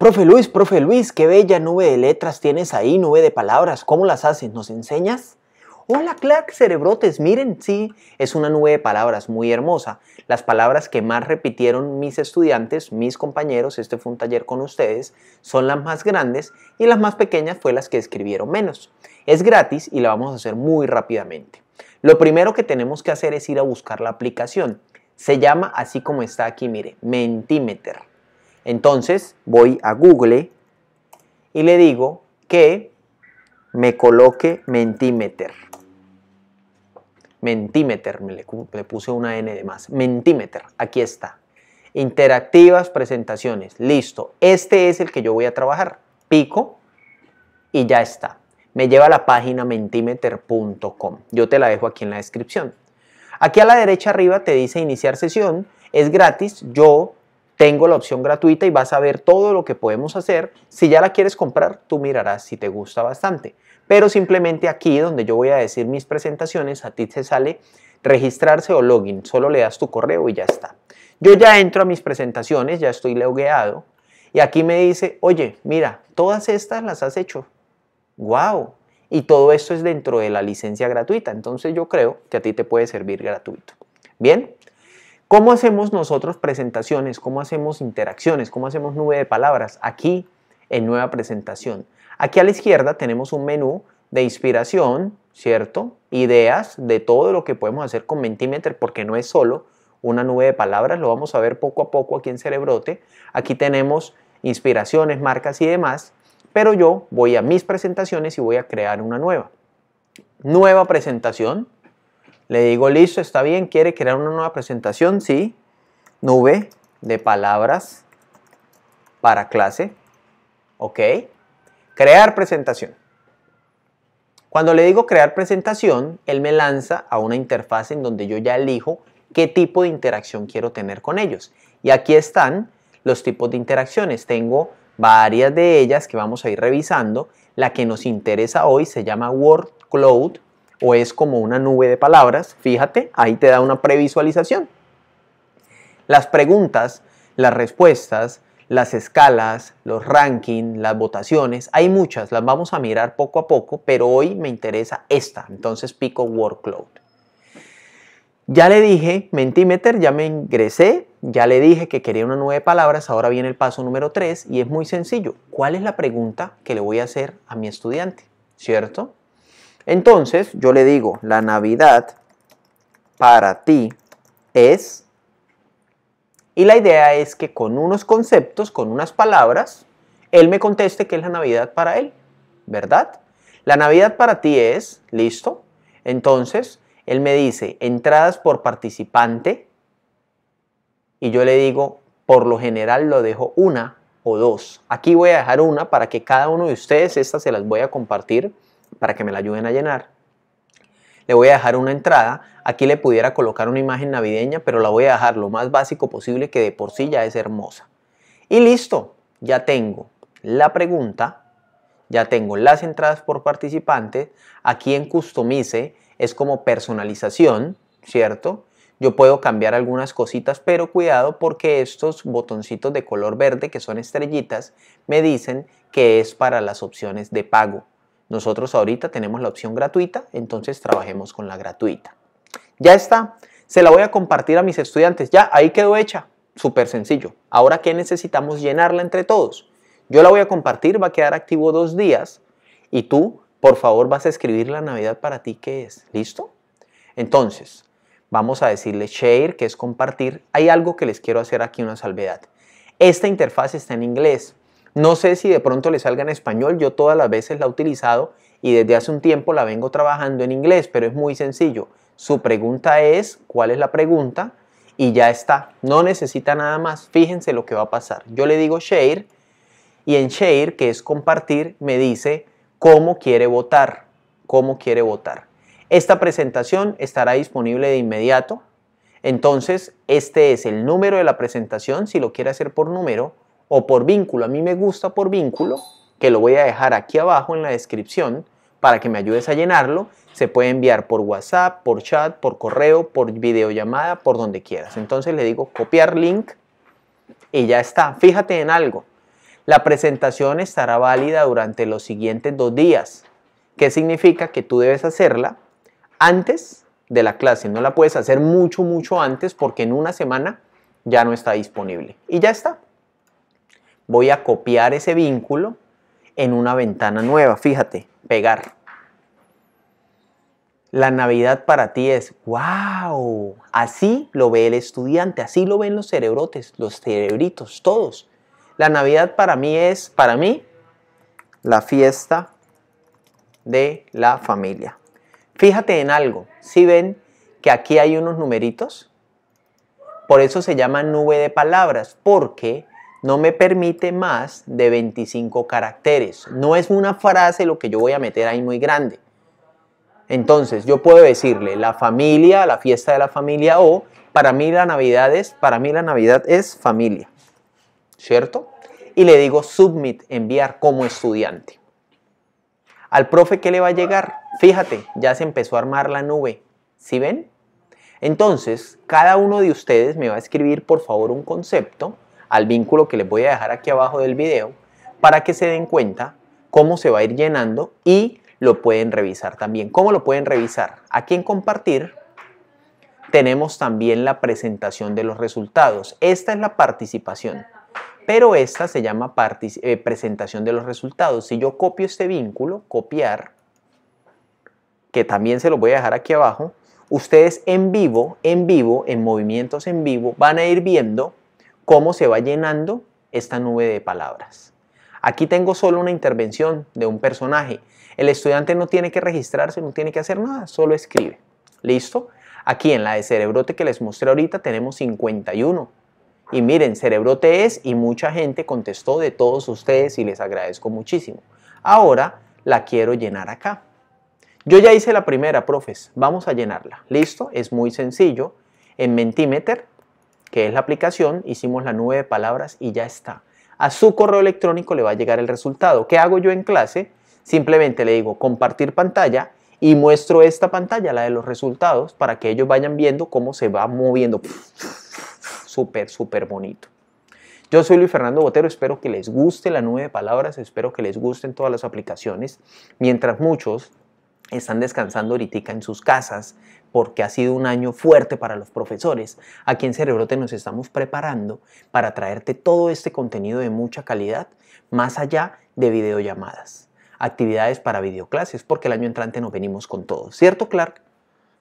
Profe Luis, profe Luis, qué bella nube de letras tienes ahí, nube de palabras, ¿cómo las haces? ¿Nos enseñas? Hola Clark, cerebrotes, miren, sí, es una nube de palabras muy hermosa. Las palabras que más repitieron mis estudiantes, mis compañeros, este fue un taller con ustedes, son las más grandes y las más pequeñas fue las que escribieron menos. Es gratis y la vamos a hacer muy rápidamente. Lo primero que tenemos que hacer es ir a buscar la aplicación. Se llama así como está aquí, mire, Mentimeter. Entonces voy a Google y le digo que me coloque Mentimeter. Mentimeter, me le, puse una N de más. Mentimeter, aquí está. Interactivas, presentaciones, listo. Este es el que yo voy a trabajar. Pico y ya está. Me lleva a la página mentimeter.com. Yo te la dejo aquí en la descripción. Aquí a la derecha arriba te dice iniciar sesión. Es gratis. Yo tengo la opción gratuita y vas a ver todo lo que podemos hacer. Si ya la quieres comprar, tú mirarás si te gusta bastante. Pero simplemente aquí donde yo voy a decir mis presentaciones, a ti te sale registrarse o login. Solo le das tu correo y ya está. Yo ya entro a mis presentaciones, ya estoy logueado. Y aquí me dice, oye, mira, todas estas las has hecho. ¡Wow! Y todo esto es dentro de la licencia gratuita. Entonces yo creo que a ti te puede servir gratuito. Bien, ¿Cómo hacemos nosotros presentaciones? ¿Cómo hacemos interacciones? ¿Cómo hacemos nube de palabras? Aquí en nueva presentación. Aquí a la izquierda tenemos un menú de inspiración, ¿cierto? Ideas de todo lo que podemos hacer con Mentimeter porque no es solo una nube de palabras, lo vamos a ver poco a poco aquí en Cerebrote. Aquí tenemos inspiraciones, marcas y demás, pero yo voy a mis presentaciones y voy a crear una nueva. Nueva presentación, le digo, listo, está bien, quiere crear una nueva presentación, sí. Nube de palabras para clase. Ok. Crear presentación. Cuando le digo crear presentación, él me lanza a una interfaz en donde yo ya elijo qué tipo de interacción quiero tener con ellos. Y aquí están los tipos de interacciones. Tengo varias de ellas que vamos a ir revisando. La que nos interesa hoy se llama Word Cloud o es como una nube de palabras, fíjate, ahí te da una previsualización. Las preguntas, las respuestas, las escalas, los rankings, las votaciones, hay muchas, las vamos a mirar poco a poco, pero hoy me interesa esta, entonces pico workload. Ya le dije Mentimeter, ya me ingresé, ya le dije que quería una nube de palabras, ahora viene el paso número 3 y es muy sencillo. ¿Cuál es la pregunta que le voy a hacer a mi estudiante? ¿Cierto? Entonces yo le digo, la Navidad para ti es... Y la idea es que con unos conceptos, con unas palabras, él me conteste qué es la Navidad para él, ¿verdad? La Navidad para ti es, listo. Entonces, él me dice, entradas por participante. Y yo le digo, por lo general lo dejo una o dos. Aquí voy a dejar una para que cada uno de ustedes, estas se las voy a compartir para que me la ayuden a llenar. Le voy a dejar una entrada. Aquí le pudiera colocar una imagen navideña, pero la voy a dejar lo más básico posible que de por sí ya es hermosa. Y listo, ya tengo la pregunta, ya tengo las entradas por participante. Aquí en Customize es como personalización, ¿cierto? Yo puedo cambiar algunas cositas, pero cuidado porque estos botoncitos de color verde que son estrellitas me dicen que es para las opciones de pago. Nosotros ahorita tenemos la opción gratuita, entonces trabajemos con la gratuita. Ya está, se la voy a compartir a mis estudiantes. Ya, ahí quedó hecha. Súper sencillo. Ahora, ¿qué necesitamos llenarla entre todos? Yo la voy a compartir, va a quedar activo dos días y tú, por favor, vas a escribir la Navidad para ti, que es? ¿Listo? Entonces, vamos a decirle share, que es compartir. Hay algo que les quiero hacer aquí, una salvedad. Esta interfaz está en inglés. No sé si de pronto le salga en español, yo todas las veces la he utilizado y desde hace un tiempo la vengo trabajando en inglés, pero es muy sencillo. Su pregunta es, ¿cuál es la pregunta? Y ya está, no necesita nada más, fíjense lo que va a pasar. Yo le digo share y en share, que es compartir, me dice cómo quiere votar, cómo quiere votar. Esta presentación estará disponible de inmediato. Entonces, este es el número de la presentación, si lo quiere hacer por número, o por vínculo. A mí me gusta por vínculo, que lo voy a dejar aquí abajo en la descripción para que me ayudes a llenarlo. Se puede enviar por WhatsApp, por chat, por correo, por videollamada, por donde quieras. Entonces le digo copiar link y ya está. Fíjate en algo. La presentación estará válida durante los siguientes dos días. ¿Qué significa? Que tú debes hacerla antes de la clase. No la puedes hacer mucho, mucho antes porque en una semana ya no está disponible. Y ya está voy a copiar ese vínculo en una ventana nueva. Fíjate, pegar. La Navidad para ti es, wow, así lo ve el estudiante, así lo ven los cerebrotes, los cerebritos, todos. La Navidad para mí es, para mí, la fiesta de la familia. Fíjate en algo, si ¿sí ven que aquí hay unos numeritos, por eso se llama nube de palabras, porque no me permite más de 25 caracteres. No es una frase lo que yo voy a meter ahí muy grande. Entonces, yo puedo decirle la familia, la fiesta de la familia o para mí la Navidad es, para mí la Navidad es familia. ¿Cierto? Y le digo submit, enviar como estudiante. Al profe qué le va a llegar, fíjate, ya se empezó a armar la nube. ¿Sí ven? Entonces, cada uno de ustedes me va a escribir por favor un concepto al vínculo que les voy a dejar aquí abajo del video para que se den cuenta cómo se va a ir llenando y lo pueden revisar también. ¿Cómo lo pueden revisar? Aquí en compartir tenemos también la presentación de los resultados. Esta es la participación, pero esta se llama eh, presentación de los resultados. Si yo copio este vínculo, copiar, que también se lo voy a dejar aquí abajo, ustedes en vivo, en vivo, en movimientos en vivo, van a ir viendo cómo se va llenando esta nube de palabras. Aquí tengo solo una intervención de un personaje. El estudiante no tiene que registrarse, no tiene que hacer nada, solo escribe. ¿Listo? Aquí en la de Cerebrote que les mostré ahorita tenemos 51. Y miren, Cerebrote es y mucha gente contestó de todos ustedes y les agradezco muchísimo. Ahora la quiero llenar acá. Yo ya hice la primera, profes. Vamos a llenarla. ¿Listo? Es muy sencillo. En Mentimeter que es la aplicación, hicimos la nube de palabras y ya está. A su correo electrónico le va a llegar el resultado. ¿Qué hago yo en clase? Simplemente le digo compartir pantalla y muestro esta pantalla, la de los resultados, para que ellos vayan viendo cómo se va moviendo. Súper, súper bonito. Yo soy Luis Fernando Botero, espero que les guste la nube de palabras, espero que les gusten todas las aplicaciones, mientras muchos están descansando ahorita en sus casas, porque ha sido un año fuerte para los profesores. Aquí en Cerebrote nos estamos preparando para traerte todo este contenido de mucha calidad, más allá de videollamadas, actividades para videoclases, porque el año entrante nos venimos con todo, ¿cierto Clark?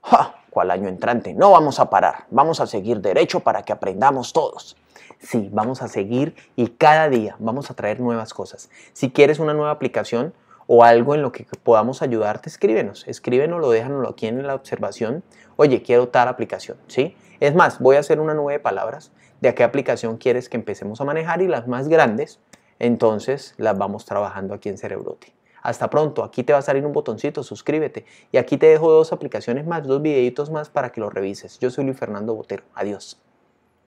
¡Ja! ¿Cuál año entrante? No vamos a parar, vamos a seguir derecho para que aprendamos todos. Sí, vamos a seguir y cada día vamos a traer nuevas cosas. Si quieres una nueva aplicación, o algo en lo que podamos ayudarte, escríbenos, escríbenos, lo déjanoslo aquí en la observación. Oye, quiero tal aplicación, ¿sí? Es más, voy a hacer una nube de palabras de qué aplicación quieres que empecemos a manejar y las más grandes, entonces las vamos trabajando aquí en Cerebroti. Hasta pronto, aquí te va a salir un botoncito, suscríbete. Y aquí te dejo dos aplicaciones más, dos videitos más para que lo revises. Yo soy Luis Fernando Botero. Adiós.